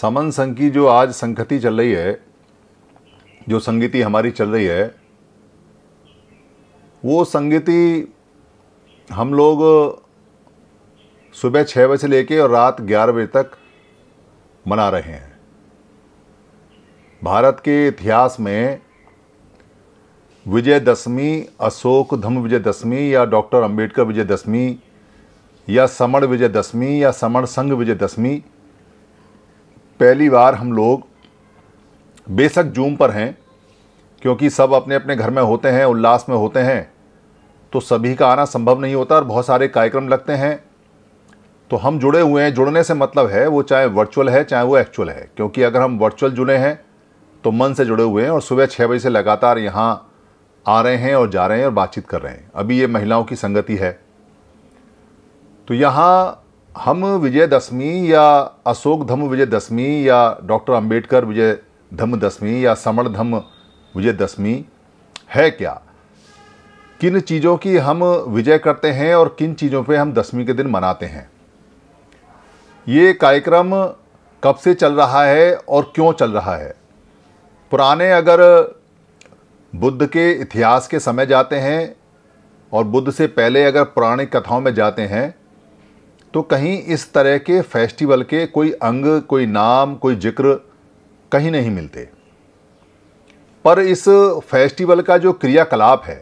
समन संघ की जो आज संगति चल रही है जो संगीति हमारी चल रही है वो संगीति हम लोग सुबह छः बजे से लेके और रात ग्यारह बजे तक मना रहे हैं भारत के इतिहास में विजयदशमी अशोक धम्म विजयदशमी या डॉक्टर अंबेडकर विजयदशमी या समण विजयदशमी या समण संघ विजयदशमी पहली बार हम लोग बेशक जूम पर हैं क्योंकि सब अपने अपने घर में होते हैं उल्लास में होते हैं तो सभी का आना संभव नहीं होता और बहुत सारे कार्यक्रम लगते हैं तो हम जुड़े हुए हैं जुड़ने से मतलब है वो चाहे वर्चुअल है चाहे वो एक्चुअल है क्योंकि अगर हम वर्चुअल जुड़े हैं तो मन से जुड़े हुए हैं और सुबह छः बजे से लगातार यहाँ आ रहे हैं और जा रहे हैं और बातचीत कर रहे हैं अभी ये महिलाओं की संगति है तो यहाँ हम विजयदशमी या अशोक धम विजयदशमी या डॉक्टर अंबेडकर विजय धम दशमी या समण धम विजयदशमी है क्या किन चीज़ों की हम विजय करते हैं और किन चीज़ों पे हम दशमी के दिन मनाते हैं ये कार्यक्रम कब से चल रहा है और क्यों चल रहा है पुराने अगर बुद्ध के इतिहास के समय जाते हैं और बुद्ध से पहले अगर पुराने कथाओं में जाते हैं तो कहीं इस तरह के फेस्टिवल के कोई अंग कोई नाम कोई जिक्र कहीं नहीं मिलते पर इस फेस्टिवल का जो क्रियाकलाप है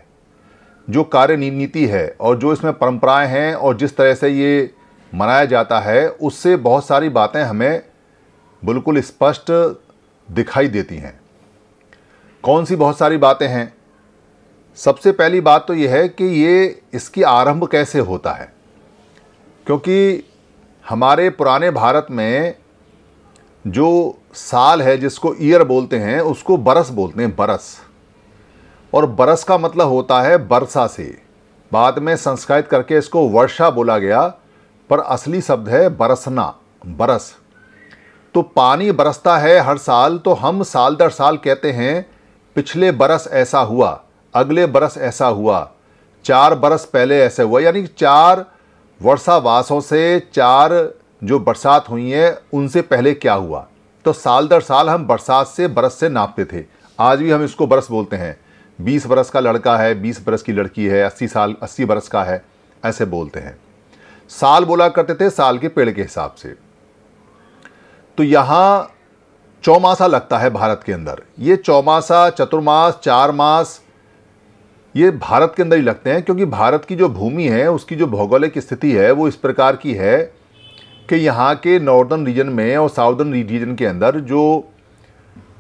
जो कार्य नीति है और जो इसमें परंपराएं हैं और जिस तरह से ये मनाया जाता है उससे बहुत सारी बातें हमें बिल्कुल स्पष्ट दिखाई देती हैं कौन सी बहुत सारी बातें हैं सबसे पहली बात तो यह है कि ये इसकी आरंभ कैसे होता है क्योंकि हमारे पुराने भारत में जो साल है जिसको ईयर बोलते हैं उसको बरस बोलते हैं बरस और बरस का मतलब होता है बरसा से बाद में संस्कृत करके इसको वर्षा बोला गया पर असली शब्द है बरसना बरस तो पानी बरसता है हर साल तो हम साल दर साल कहते हैं पिछले बरस ऐसा हुआ अगले बरस ऐसा हुआ चार बरस पहले ऐसे हुआ यानी चार वर्षावासों से चार जो बरसात हुई है उनसे पहले क्या हुआ तो साल दर साल हम बरसात से बरस से नापते थे आज भी हम इसको बरस बोलते हैं बीस बरस का लड़का है बीस बरस की लड़की है अस्सी साल अस्सी बरस का है ऐसे बोलते हैं साल बोला करते थे साल के पेड़ के हिसाब से तो यहाँ चौमासा लगता है भारत के अंदर ये चौमासा चतुर्मास चार मास ये भारत के अंदर ही लगते हैं क्योंकि भारत की जो भूमि है उसकी जो भौगोलिक स्थिति है वो इस प्रकार की है कि यहाँ के नॉर्दर्न रीजन में और साउदर्न रीजन के अंदर जो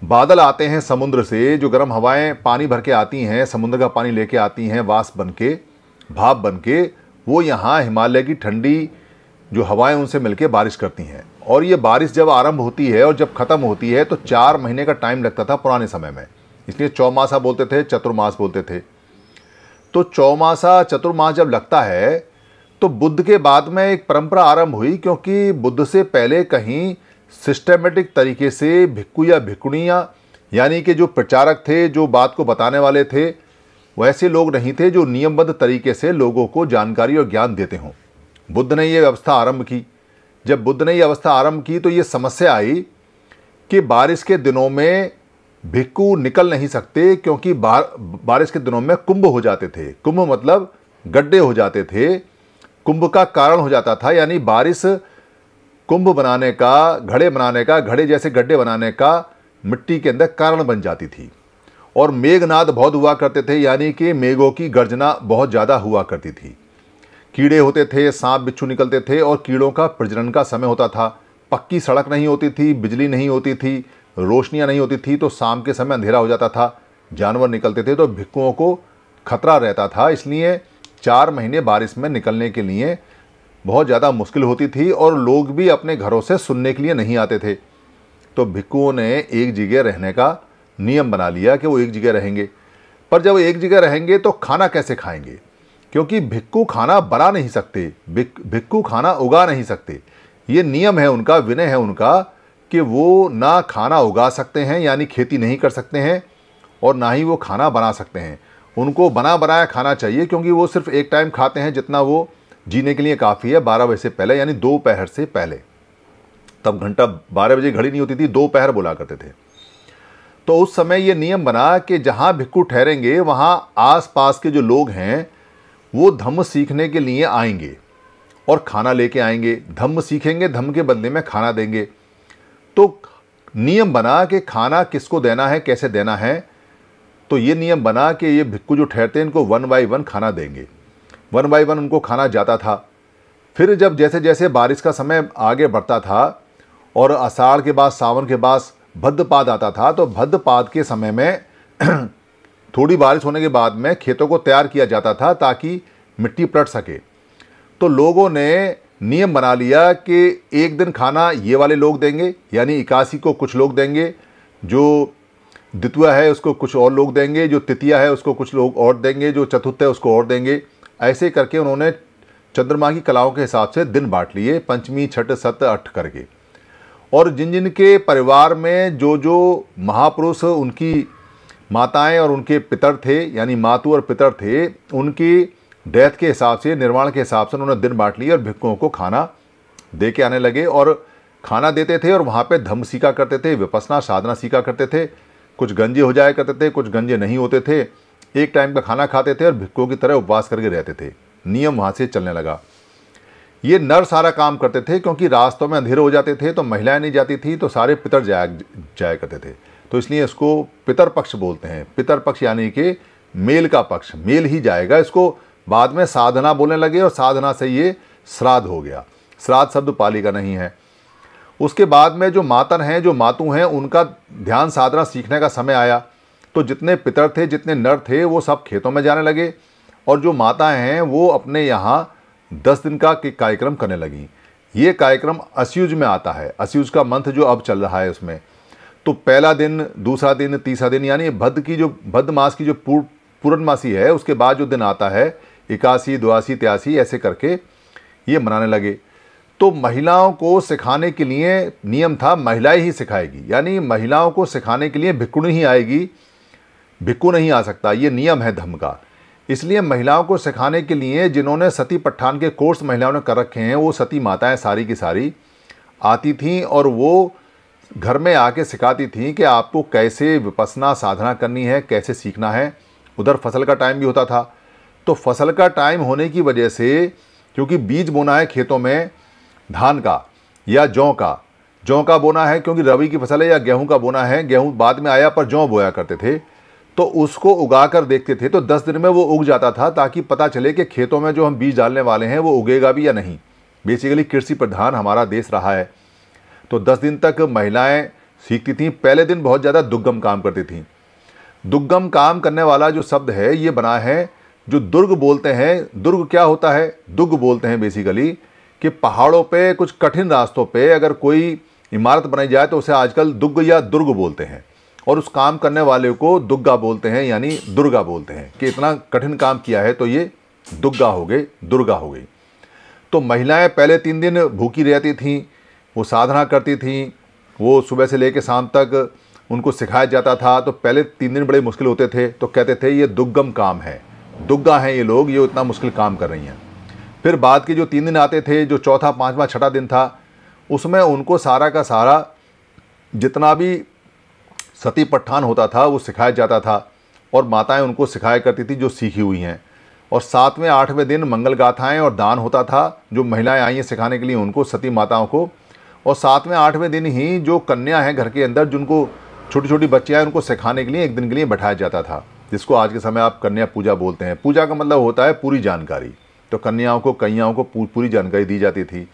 बादल आते हैं समुद्र से जो गर्म हवाएं पानी भर के आती हैं समुद्र का पानी लेके आती हैं वास बन के भाप बन के वो यहाँ हिमालय की ठंडी जो हवाएं उनसे मिलके बारिश करती हैं और ये बारिश जब आरंभ होती है और जब ख़त्म होती है तो चार महीने का टाइम लगता था पुराने समय में इसलिए चौमासा बोलते थे चतुर्मास बोलते थे तो चौमासा चतुर्मास जब लगता है तो बुद्ध के बाद में एक परंपरा आरंभ हुई क्योंकि बुद्ध से पहले कहीं सिस्टमेटिक तरीके से भिक्कू या भिक्कुणियाँ यानी कि जो प्रचारक थे जो बात को बताने वाले थे वैसे लोग नहीं थे जो नियमबद्ध तरीके से लोगों को जानकारी और ज्ञान देते हों बुद्ध ने ये व्यवस्था आरंभ की जब बुद्ध ने यह अवस्था आरंभ की तो ये समस्या आई कि बारिश के दिनों में भिक्कू निकल नहीं सकते क्योंकि बार, बारिश के दिनों में कुंभ हो जाते थे कुंभ मतलब गड्ढे हो जाते थे कुंभ का कारण हो जाता था यानी बारिश कुंभ बनाने का घड़े बनाने का घड़े जैसे गड्ढे बनाने का मिट्टी के अंदर कारण बन जाती थी और मेघनाद बहुत हुआ करते थे यानी कि मेघों की गर्जना बहुत ज़्यादा हुआ करती थी कीड़े होते थे सांप बिच्छू निकलते थे और कीड़ों का प्रजनन का समय होता था पक्की सड़क नहीं होती थी बिजली नहीं होती थी रोशनियाँ नहीं होती थी तो शाम के समय अंधेरा हो जाता था जानवर निकलते थे तो भिक्कुओं को खतरा रहता था इसलिए चार महीने बारिश में निकलने के लिए बहुत ज़्यादा मुश्किल होती थी और लोग भी अपने घरों से सुनने के लिए नहीं आते थे तो भिक्कुओं ने एक जगह रहने का नियम बना लिया कि वो एक जगह रहेंगे पर जब एक जगह रहेंगे तो खाना कैसे खाएंगे क्योंकि भिक्कू खाना बना नहीं सकते भिक्कू खाना उगा नहीं सकते ये नियम है उनका विनय है उनका कि वो ना खाना उगा सकते हैं यानी खेती नहीं कर सकते हैं और ना ही वो खाना बना सकते हैं उनको बना बनाया खाना चाहिए क्योंकि वो सिर्फ एक टाइम खाते हैं जितना वो जीने के लिए काफ़ी है बारह बजे से पहले यानी दोपहर से पहले तब घंटा बारह बजे घड़ी नहीं होती थी दोपहर बोला करते थे तो उस समय ये नियम बना कि जहाँ भिक्खू ठहरेंगे वहाँ आसपास के जो लोग हैं वो धम्म सीखने के लिए आएंगे और खाना लेके आएंगे धम्म सीखेंगे धम्म के बदले में खाना देंगे तो नियम बना के खाना किसको देना है कैसे देना है तो ये नियम बना के ये भिक्कू जो ठहरते हैं इनको वन बाई वन खाना देंगे वन बाई वन उनको खाना जाता था फिर जब जैसे जैसे बारिश का समय आगे बढ़ता था और आषाढ़ के बाद सावन के बाद भद्रपाद आता था तो भद्रपाद के समय में थोड़ी बारिश होने के बाद में खेतों को तैयार किया जाता था ताकि मिट्टी पलट सके तो लोगों ने नियम बना लिया कि एक दिन खाना ये वाले लोग देंगे यानी इक्यासी को कुछ लोग देंगे जो द्वितीय है उसको कुछ और लोग देंगे जो तृतीया है उसको कुछ लोग और देंगे जो चतुर्थ है उसको और देंगे ऐसे करके उन्होंने चंद्रमा की कलाओं के हिसाब से दिन बांट लिए पंचमी छठ सत अठ करके और जिन जिन के परिवार में जो जो महापुरुष उनकी माताएं और उनके पितर थे यानी मातु और पितर थे उनकी डेथ के हिसाब से निर्माण के हिसाब से उन्होंने दिन बांट लिए और भिक्खुओं को खाना दे के आने लगे और खाना देते थे और वहाँ पे धम्म सीखा करते थे विपसना साधना सीखा करते थे कुछ गंजे हो जाया करते थे कुछ गंजे नहीं होते थे एक टाइम का खाना खाते थे और भिक्खुओं की तरह उपवास करके रहते थे नियम वहाँ से चलने लगा ये नर सारा काम करते थे क्योंकि रास्तों में अंधेरे हो जाते थे तो महिलाएं नहीं जाती थी तो सारे पितर जाया जाया करते थे तो इसलिए इसको पितर पक्ष बोलते हैं पितर पक्ष यानी कि मेल का पक्ष मेल ही जाएगा इसको बाद में साधना बोलने लगे और साधना से ये श्राद्ध हो गया श्राद्ध शब्द पाली का नहीं है उसके बाद में जो मातन हैं जो मातू हैं उनका ध्यान साधना सीखने का समय आया तो जितने पितर थे जितने नर थे वो सब खेतों में जाने लगे और जो माताएं हैं वो अपने यहाँ दस दिन का कार्यक्रम करने लगीं ये कार्यक्रम अस्यूज में आता है अस्यूज का मंथ जो अब चल रहा है उसमें तो पहला दिन दूसरा दिन तीसरा दिन यानी भद्द की जो भद्द मास की जो पूर्णमासी है उसके बाद जो दिन आता है इक्यासी दुआसी तिरासी ऐसे करके ये मनाने लगे तो महिलाओं को सिखाने के लिए नियम था महिलाएं ही सिखाएगी यानी महिलाओं को सिखाने के लिए भिक्कुण ही आएगी भिक्कू नहीं आ सकता ये नियम है धर्म का इसलिए महिलाओं को सिखाने के लिए जिन्होंने सती पठान के कोर्स महिलाओं ने कर रखे हैं वो सती माताएं सारी की सारी आती थीं और वो घर में आके सिखाती थीं कि आपको कैसे विपसना साधना करनी है कैसे सीखना है उधर फसल का टाइम भी होता था तो फसल का टाइम होने की वजह से क्योंकि बीज बोना है खेतों में धान का या जौ का जौ का बोना है क्योंकि रबी की फसल है या गेहूं का बोना है गेहूं बाद में आया पर जौ बोया करते थे तो उसको उगा कर देखते थे तो दस दिन में वो उग जाता था ताकि पता चले कि खेतों में जो हम बीज डालने वाले हैं वो उगेगा भी या नहीं बेसिकली कृषि प्रधान हमारा देश रहा है तो दस दिन तक महिलाएं सीखती थीं पहले दिन बहुत ज़्यादा दुग्गम काम करती थीं दुग्गम काम करने वाला जो शब्द है ये बना है जो दुर्ग बोलते हैं दुर्ग क्या होता है दुर्ग बोलते हैं बेसिकली कि पहाड़ों पे कुछ कठिन रास्तों पे अगर कोई इमारत बनाई जाए तो उसे आजकल दुर्ग या दुर्ग बोलते हैं और उस काम करने वाले को दुर्गा बोलते हैं यानी दुर्गा बोलते हैं कि इतना कठिन काम किया है तो ये दुर्गा हो गई दुर्गा हो गई तो महिलाएं पहले तीन दिन भूखी रहती थीं वो साधना करती थीं वो सुबह से ले शाम तक उनको सिखाया जाता था तो पहले तीन दिन बड़े मुश्किल होते थे तो कहते थे ये दुर्गम काम है दुग्गा हैं ये लोग ये इतना मुश्किल काम कर रही हैं फिर बाद के जो तीन दिन आते थे जो चौथा पाँचवा छठा दिन था उसमें उनको सारा का सारा जितना भी सती पठान होता था वो सिखाया जाता था और माताएं उनको सिखाया करती थी जो सीखी हुई हैं और सातवें आठवें दिन मंगल गाथाएं और दान होता था जो महिलाएं आई हैं सिखाने के लिए उनको सती माताओं को और सातवें आठवें दिन ही जो कन्या हैं घर के अंदर जिनको छोटी छोटी बच्चियाँ हैं उनको सिखाने के लिए एक दिन के लिए बैठाया जाता था जिसको आज के समय आप कन्या पूजा बोलते हैं पूजा का मतलब होता है पूरी जानकारी तो कन्याओं को कन्याओं को पूरी जानकारी दी जाती थी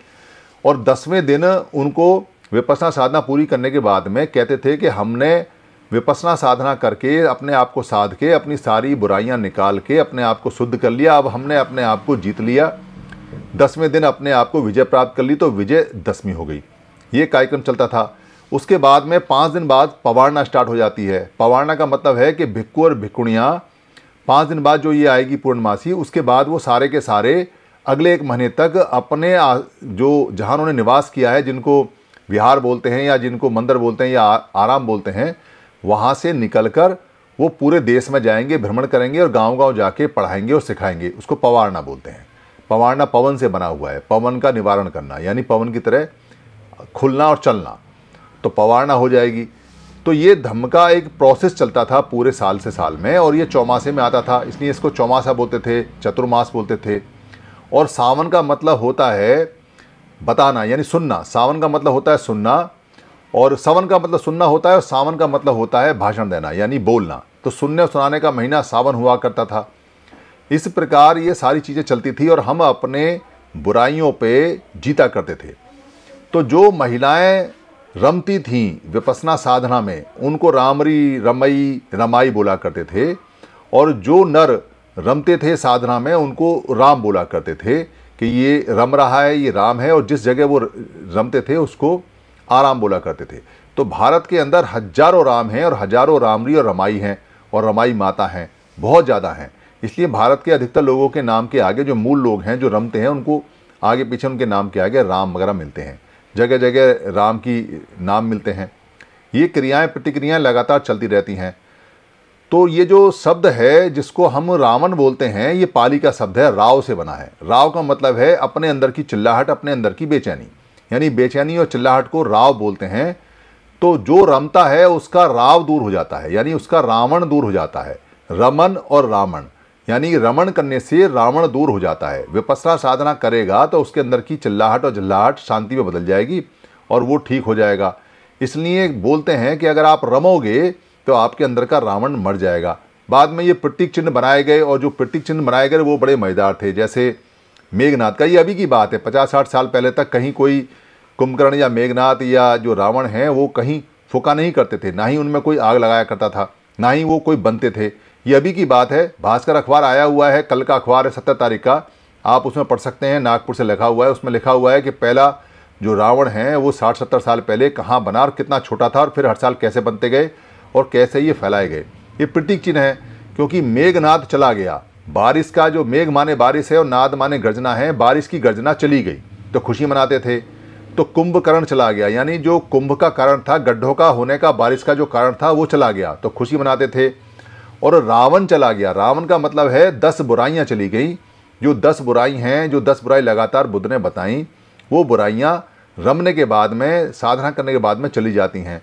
और दसवें दिन उनको विपसना साधना पूरी करने के बाद में कहते थे कि हमने विपसना साधना करके अपने आप को साध के अपनी सारी बुराइयां निकाल के अपने आप को शुद्ध कर लिया अब हमने अपने आप को जीत लिया दसवें दिन अपने आप को विजय प्राप्त कर ली तो विजय दसवीं हो गई ये कार्यक्रम चलता था उसके बाद में पाँच दिन बाद पवारना स्टार्ट हो जाती है पवारना का मतलब है कि भिक्कू और भिक्कुणियाँ पाँच दिन बाद जो ये आएगी पूर्णमासी उसके बाद वो सारे के सारे अगले एक महीने तक अपने जो जहाँ उन्होंने निवास किया है जिनको विहार बोलते हैं या जिनको मंदिर बोलते हैं या आराम बोलते हैं वहाँ से कर वो पूरे देश में जाएंगे भ्रमण करेंगे और गाँव गाँव जाके पढ़ाएंगे और सिखाएंगे उसको पवारना बोलते हैं पवारना पवन से बना हुआ है पवन का निवारण करना यानी पवन की तरह खुलना और चलना तो पवार हो जाएगी तो ये धमका एक प्रोसेस चलता था पूरे साल से साल में और ये चौमासे में आता था इसलिए इसको चौमासा बोलते थे चतुर्मास बोलते थे और सावन का मतलब होता है बताना यानी सुनना सावन का मतलब होता है सुनना और सावन का मतलब सुनना होता है और सावन का मतलब होता है भाषण देना यानी बोलना तो सुनने और सुनाने का महीना सावन हुआ करता था इस प्रकार ये सारी चीज़ें चलती थी और हम अपने बुराइयों पे जीता करते थे तो जो महिलाएं रमती थी विपसना साधना में उनको रामरी रमई रमाई बोला करते थे और जो नर रमते थे साधना में उनको राम बोला करते थे कि ये रम रहा है ये राम है और जिस जगह वो रमते थे उसको आराम बोला करते थे तो भारत के अंदर हजारों राम हैं और हजारों रामरी और रमाई हैं और रमाई माता हैं बहुत ज़्यादा हैं इसलिए भारत के अधिकतर लोगों के नाम के आगे जो मूल लोग हैं जो रमते हैं उनको आगे पीछे उनके नाम के आगे राम वगैरह मिलते हैं जगह जगह राम की नाम मिलते हैं ये क्रियाएं प्रतिक्रियाएं लगातार चलती रहती हैं तो ये जो शब्द है जिसको हम रावण बोलते हैं ये पाली का शब्द है राव से बना है राव का मतलब है अपने अंदर की चिल्लाहट अपने अंदर की बेचैनी यानी बेचैनी और चिल्लाहट को राव बोलते हैं तो जो रमता है उसका राव दूर हो जाता है यानी उसका रावण दूर हो जाता है रमन और रावण यानी रमण करने से रावण दूर हो जाता है विपसना साधना करेगा तो उसके अंदर की चिल्लाहट और झल्लाहट शांति में बदल जाएगी और वो ठीक हो जाएगा इसलिए बोलते हैं कि अगर आप रमोगे तो आपके अंदर का रावण मर जाएगा बाद में ये प्रतीक चिन्ह बनाए गए और जो प्रतीक चिन्ह बनाए गए वो बड़े मज़ेदार थे जैसे मेघनाथ का ये अभी की बात है पचास साठ साल पहले तक कहीं कोई कुंभकर्ण या मेघनाथ या जो रावण हैं वो कहीं फुका नहीं करते थे ना ही उनमें कोई आग लगाया करता था ना ही वो कोई बनते थे ये अभी की बात है भास्कर अखबार आया हुआ है कल का अखबार है सत्तर तारीख का आप उसमें पढ़ सकते हैं नागपुर से लिखा हुआ है उसमें लिखा हुआ है कि पहला जो रावण है वो साठ सत्तर साल पहले कहाँ बना और कितना छोटा था और फिर हर साल कैसे बनते गए और कैसे ये फैलाए गए ये प्रतीक चिन्ह है क्योंकि मेघनाद चला गया बारिश का जो मेघ माने बारिश है और नाद माने गर्जना है बारिश की गर्जना चली गई तो खुशी मनाते थे तो कुंभकर्ण चला गया यानी जो कुंभ का कारण था गड्ढों का होने का बारिश का जो कारण था वो चला गया तो खुशी मनाते थे और रावण चला गया रावण का मतलब है दस बुराइयाँ चली गई जो दस बुराई हैं जो दस बुराई लगातार बुद्ध ने बताई वो बुराइयाँ रमने के बाद में साधना करने के बाद में चली जाती हैं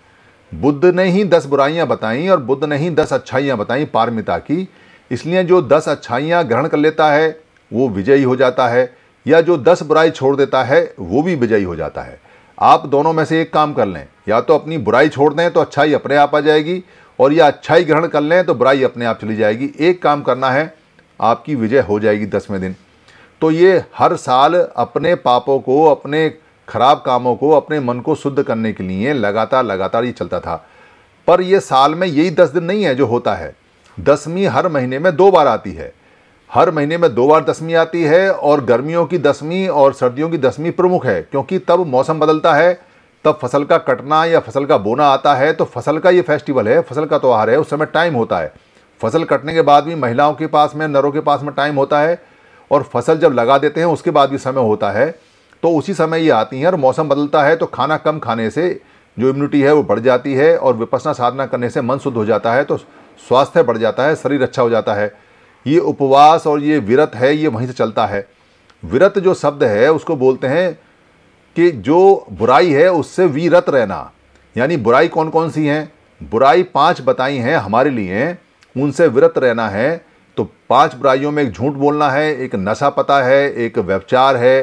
बुद्ध ने ही दस बुराइयाँ बताई और बुद्ध ने ही दस अच्छाइयाँ बताई पारमिता की इसलिए जो दस अच्छाइयाँ ग्रहण कर लेता है वो विजयी हो जाता है या जो दस बुराई छोड़ देता है वो भी विजयी हो जाता है आप दोनों में से एक काम कर लें या तो अपनी बुराई छोड़ दें तो अच्छाई अपने आप आ जाएगी और ये अच्छाई ग्रहण कर लें तो बुराई अपने आप चली जाएगी एक काम करना है आपकी विजय हो जाएगी दसवें दिन तो ये हर साल अपने पापों को अपने खराब कामों को अपने मन को शुद्ध करने के लिए लगातार लगातार ये चलता था पर यह साल में यही दस दिन नहीं है जो होता है दसवीं हर महीने में दो बार आती है हर महीने में दो बार दसवीं आती है और गर्मियों की दसवीं और सर्दियों की दसवीं प्रमुख है क्योंकि तब मौसम बदलता है तब फसल का कटना या फसल का बोना आता है तो फसल का ये फेस्टिवल है फसल का त्यौहार है उस समय टाइम होता है फसल कटने के बाद भी महिलाओं के पास में नरों के पास में टाइम होता है और फसल जब लगा देते हैं उसके बाद भी समय होता है तो उसी समय ये आती हैं और मौसम बदलता है तो खाना कम खाने से जो इम्यूनिटी है वो बढ़ जाती है और विपसना साधना करने से मन शुद्ध हो जाता है तो स्वास्थ्य बढ़ जाता है शरीर अच्छा हो जाता है ये उपवास और ये विरत है ये वहीं से चलता है विरत जो शब्द है उसको बोलते हैं कि जो बुराई है उससे वीरत रहना यानी बुराई कौन कौन सी हैं बुराई पांच बताई हैं हमारे लिए उनसे विरत रहना है तो पांच बुराइयों में एक झूठ बोलना है एक नशा पता है एक व्यवचार है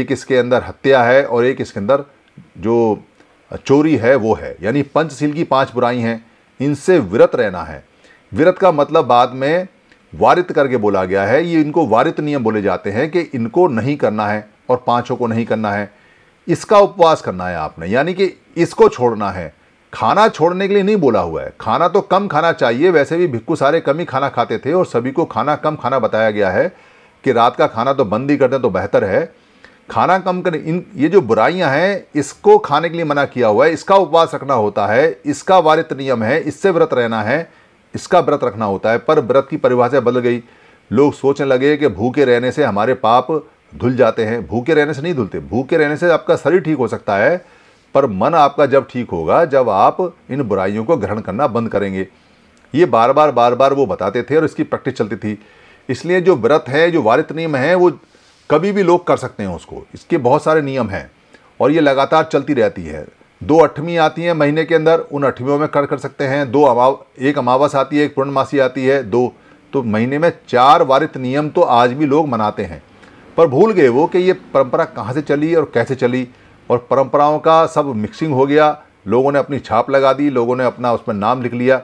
एक इसके अंदर हत्या है और एक इसके अंदर जो चोरी है वो है यानी पंचशील की पांच बुराई हैं इनसे विरत रहना है विरत का मतलब बाद में वारित करके बोला गया है ये इनको वारित नियम बोले जाते हैं कि इनको नहीं करना है और पांचों को नहीं करना है इसका उपवास करना है आपने यानी कि इसको छोड़ना है खाना छोड़ने के लिए नहीं बोला हुआ है खाना तो कम खाना चाहिए वैसे भी भिक्कू सारे कम ही खाना खाते थे और सभी को खाना कम खाना बताया गया है कि रात का खाना तो बंद ही कर दें तो बेहतर है खाना कम कर इन ये जो बुराइयां हैं इसको खाने के लिए मना किया हुआ है इसका उपवास रखना होता है इसका वारित नियम है इससे व्रत रहना है इसका व्रत रखना होता है पर व्रत की परिभाषा बदल गई लोग सोचने लगे कि भूखे रहने से हमारे पाप धुल जाते हैं भूखे रहने से नहीं धुलते भूखे रहने से आपका शरीर ठीक हो सकता है पर मन आपका जब ठीक होगा जब आप इन बुराइयों को ग्रहण करना बंद करेंगे ये बार बार बार बार वो बताते थे और इसकी प्रैक्टिस चलती थी इसलिए जो व्रत है जो वारित नियम है वो कभी भी लोग कर सकते हैं उसको इसके बहुत सारे नियम हैं और ये लगातार चलती रहती है दो अठवीं आती हैं महीने के अंदर उन अठवियों में कर कर सकते हैं दो अमाव एक अमावस आती है एक पूर्णमासी आती है दो तो महीने में चार वारित नियम तो आज भी लोग मनाते हैं पर भूल गए वो कि ये परंपरा कहाँ से चली और कैसे चली और परंपराओं का सब मिक्सिंग हो गया लोगों ने अपनी छाप लगा दी लोगों ने अपना उसमें नाम लिख लिया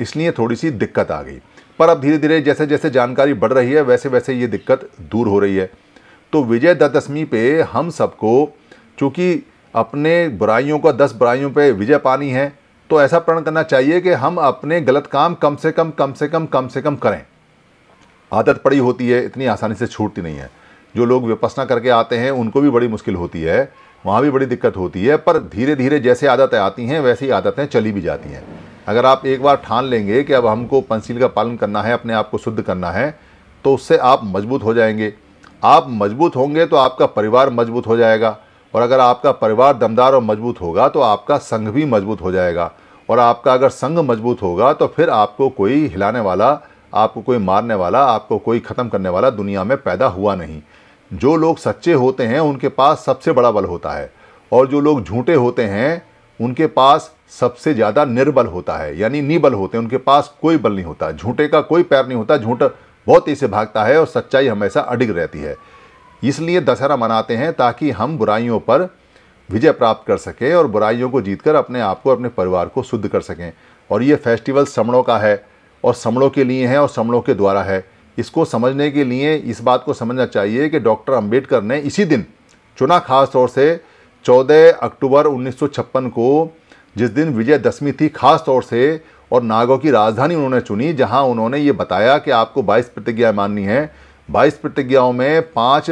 इसलिए थोड़ी सी दिक्कत आ गई पर अब धीरे धीरे जैसे जैसे जानकारी बढ़ रही है वैसे वैसे ये दिक्कत दूर हो रही है तो विजय दशमी पे हम सबको चूँकि अपने बुराइयों का दस बुराइयों पे विजय पानी है तो ऐसा प्रण करना चाहिए कि हम अपने गलत काम कम से कम कम से कम कम से कम करें आदत पड़ी होती है इतनी आसानी से छूटती नहीं है जो लोग विपसना करके आते हैं उनको भी बड़ी मुश्किल होती है वहाँ भी बड़ी दिक्कत होती है पर धीरे धीरे जैसे आदतें आती हैं वैसे ही आदतें चली भी जाती हैं अगर आप एक बार ठान लेंगे कि अब हमको पंसील का पालन करना है अपने आप को शुद्ध करना है तो उससे आप मजबूत हो जाएंगे आप मजबूत होंगे तो आपका परिवार मजबूत हो जाएगा और अगर आपका परिवार दमदार और मजबूत होगा तो आपका संघ भी मजबूत हो जाएगा और आपका अगर संघ मजबूत होगा तो फिर आपको कोई हिलाने वाला आपको कोई मारने वाला आपको कोई ख़त्म करने वाला दुनिया में पैदा हुआ नहीं जो लोग सच्चे होते हैं उनके पास सबसे बड़ा बल होता है और जो लोग झूठे होते हैं उनके पास सबसे ज़्यादा निर्बल होता है यानी निबल होते हैं उनके पास कोई बल नहीं होता झूठे का कोई पैर नहीं होता झूठ बहुत तेज़ से भागता है और सच्चाई हमेशा अडिग रहती है इसलिए दशहरा मनाते हैं ताकि हम बुराइयों पर विजय प्राप्त कर सकें और बुराइयों को जीतकर अपने आप को अपने परिवार को शुद्ध कर सकें और ये फेस्टिवल समणों का है और समणों के लिए है और समणों के द्वारा है इसको समझने के लिए इस बात को समझना चाहिए कि डॉक्टर अंबेडकर ने इसी दिन चुना खास तौर से 14 अक्टूबर 1956 को जिस दिन विजय दशमी थी खास तौर से और नागो की राजधानी उन्होंने चुनी जहां उन्होंने ये बताया कि आपको 22 प्रतिज्ञाएं माननी हैं 22 प्रतिज्ञाओं में पांच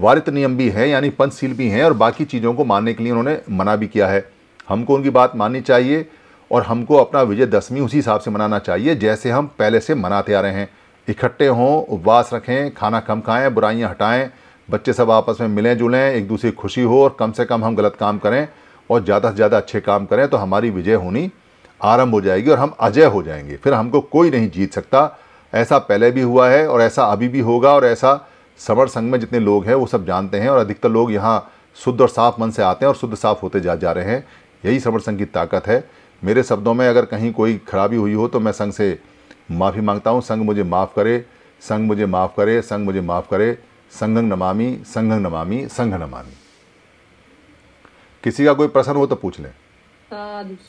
वारित नियम भी हैं यानी पंचशील भी हैं और बाकी चीज़ों को मानने के लिए उन्होंने मना भी किया है हमको उनकी बात माननी चाहिए और हमको अपना विजय उसी हिसाब से मनाना चाहिए जैसे हम पहले से मनाते आ रहे हैं इकट्ठे हों उपवास रखें खाना कम खाएं बुराइयां हटाएं बच्चे सब आपस में मिलें जुलें एक दूसरे की खुशी हो और कम से कम हम गलत काम करें और ज़्यादा से ज़्यादा अच्छे काम करें तो हमारी विजय होनी आरंभ हो जाएगी और हम अजय हो जाएंगे फिर हमको कोई नहीं जीत सकता ऐसा पहले भी हुआ है और ऐसा अभी भी होगा और ऐसा समर संघ में जितने लोग हैं वो सब जानते हैं और अधिकतर लोग यहाँ शुद्ध और साफ मन से आते हैं और शुद्ध साफ होते जा जा रहे हैं यही समर संघ की ताकत है मेरे शब्दों में अगर कहीं कोई खराबी हुई हो तो मैं संघ से माफ़ी मांगता हूँ संग मुझे माफ़ करे संग मुझे माफ़ करे संग मुझे माफ़ करे संघंग नमामी संघंग नमामी संघ नमामी किसी का कोई प्रश्न हो तो पूछ लें